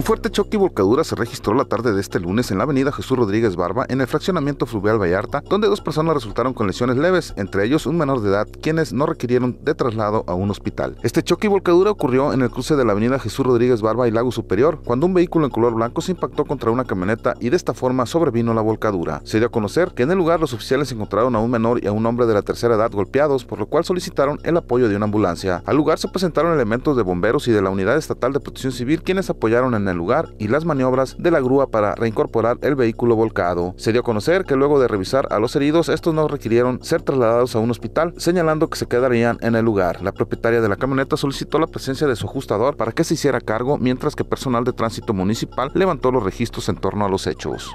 Un fuerte choque y volcadura se registró la tarde de este lunes en la avenida Jesús Rodríguez Barba, en el fraccionamiento fluvial Vallarta, donde dos personas resultaron con lesiones leves, entre ellos un menor de edad, quienes no requirieron de traslado a un hospital. Este choque y volcadura ocurrió en el cruce de la avenida Jesús Rodríguez Barba y Lago Superior, cuando un vehículo en color blanco se impactó contra una camioneta y de esta forma sobrevino la volcadura. Se dio a conocer que en el lugar los oficiales encontraron a un menor y a un hombre de la tercera edad golpeados, por lo cual solicitaron el apoyo de una ambulancia. Al lugar se presentaron elementos de bomberos y de la Unidad Estatal de Protección Civil quienes apoyaron en el lugar y las maniobras de la grúa para reincorporar el vehículo volcado. Se dio a conocer que luego de revisar a los heridos, estos no requirieron ser trasladados a un hospital, señalando que se quedarían en el lugar. La propietaria de la camioneta solicitó la presencia de su ajustador para que se hiciera cargo, mientras que personal de tránsito municipal levantó los registros en torno a los hechos.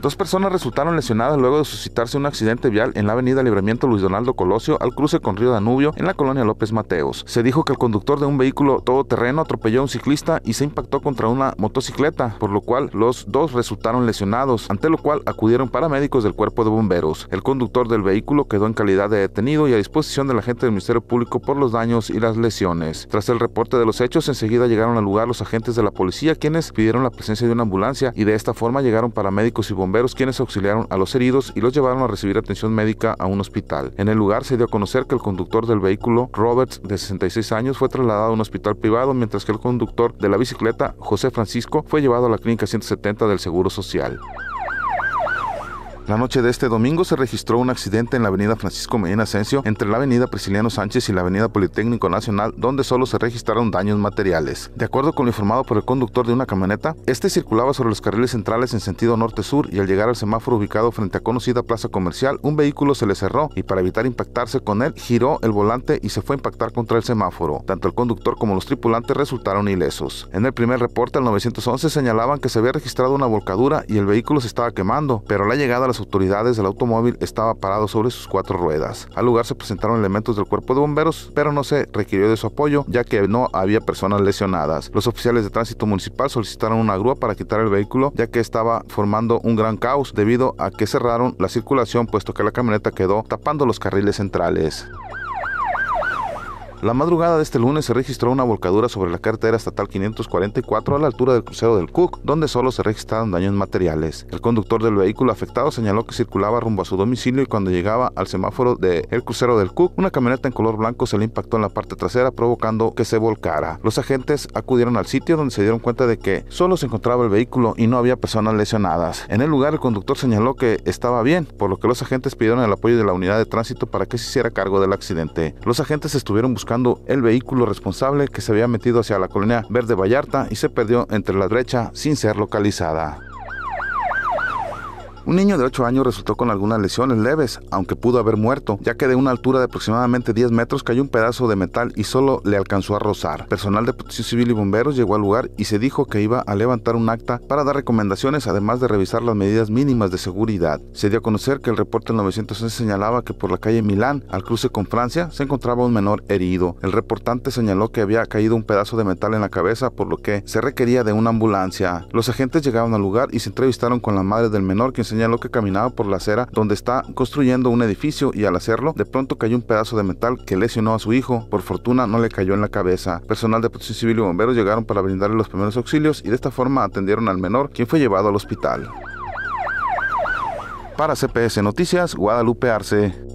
Dos personas resultaron lesionadas luego de suscitarse un accidente vial en la avenida Libramiento Luis Donaldo Colosio al cruce con Río Danubio en la colonia López Mateos. Se dijo que el conductor de un vehículo todoterreno atropelló a un ciclista y se impactó contra una motocicleta, por lo cual los dos resultaron lesionados, ante lo cual acudieron paramédicos del cuerpo de bomberos. El conductor del vehículo quedó en calidad de detenido y a disposición de la del Ministerio Público por los daños y las lesiones. Tras el reporte de los hechos, enseguida llegaron al lugar los agentes de la policía quienes pidieron la presencia de una ambulancia y de esta forma llegaron paramédicos y bomberos bomberos quienes auxiliaron a los heridos y los llevaron a recibir atención médica a un hospital. En el lugar se dio a conocer que el conductor del vehículo, Roberts, de 66 años, fue trasladado a un hospital privado, mientras que el conductor de la bicicleta, José Francisco, fue llevado a la clínica 170 del Seguro Social. La noche de este domingo se registró un accidente en la avenida Francisco Medina Asensio entre la avenida Prisciliano Sánchez y la avenida Politécnico Nacional donde solo se registraron daños materiales. De acuerdo con lo informado por el conductor de una camioneta, este circulaba sobre los carriles centrales en sentido norte-sur y al llegar al semáforo ubicado frente a conocida plaza comercial, un vehículo se le cerró y para evitar impactarse con él giró el volante y se fue a impactar contra el semáforo. Tanto el conductor como los tripulantes resultaron ilesos. En el primer reporte al 911 señalaban que se había registrado una volcadura y el vehículo se estaba quemando, pero la llegada las autoridades, del automóvil estaba parado sobre sus cuatro ruedas. Al lugar se presentaron elementos del cuerpo de bomberos, pero no se requirió de su apoyo, ya que no había personas lesionadas. Los oficiales de tránsito municipal solicitaron una grúa para quitar el vehículo, ya que estaba formando un gran caos debido a que cerraron la circulación, puesto que la camioneta quedó tapando los carriles centrales. La madrugada de este lunes se registró una volcadura sobre la carretera estatal 544 a la altura del crucero del Cook, donde solo se registraron daños materiales. El conductor del vehículo afectado señaló que circulaba rumbo a su domicilio y cuando llegaba al semáforo del crucero del Cook, una camioneta en color blanco se le impactó en la parte trasera provocando que se volcara. Los agentes acudieron al sitio donde se dieron cuenta de que solo se encontraba el vehículo y no había personas lesionadas. En el lugar el conductor señaló que estaba bien, por lo que los agentes pidieron el apoyo de la unidad de tránsito para que se hiciera cargo del accidente. Los agentes estuvieron buscando el vehículo responsable que se había metido hacia la colonia Verde Vallarta y se perdió entre la derecha sin ser localizada. Un niño de 8 años resultó con algunas lesiones leves, aunque pudo haber muerto, ya que de una altura de aproximadamente 10 metros cayó un pedazo de metal y solo le alcanzó a rozar. Personal de Protección Civil y bomberos llegó al lugar y se dijo que iba a levantar un acta para dar recomendaciones, además de revisar las medidas mínimas de seguridad. Se dio a conocer que el reporte del 911 señalaba que por la calle Milán, al cruce con Francia, se encontraba un menor herido. El reportante señaló que había caído un pedazo de metal en la cabeza, por lo que se requería de una ambulancia. Los agentes llegaron al lugar y se entrevistaron con la madre del menor, quien señaló señaló que caminaba por la acera donde está construyendo un edificio y al hacerlo, de pronto cayó un pedazo de metal que lesionó a su hijo. Por fortuna, no le cayó en la cabeza. Personal de protección civil y bomberos llegaron para brindarle los primeros auxilios y de esta forma atendieron al menor, quien fue llevado al hospital. Para CPS Noticias, Guadalupe Arce.